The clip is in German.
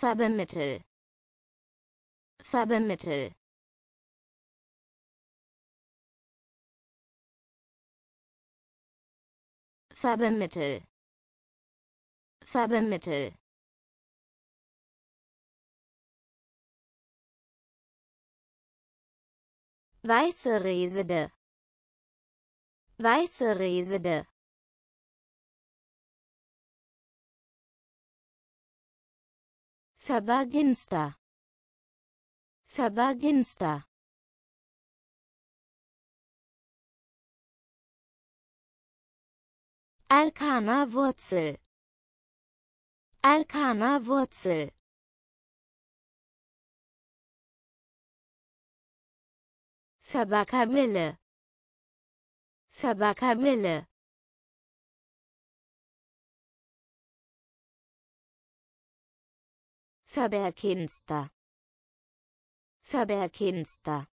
Farbemittel. Farbemittel. Farbemittel. Farbemittel. Weiße Resede. Weiße Resede. Verberginster. Verberginster. Alkana Wurzel. Alkana Wurzel. Verbergamille. Verbergamille. Verbergingster. Verbergingster.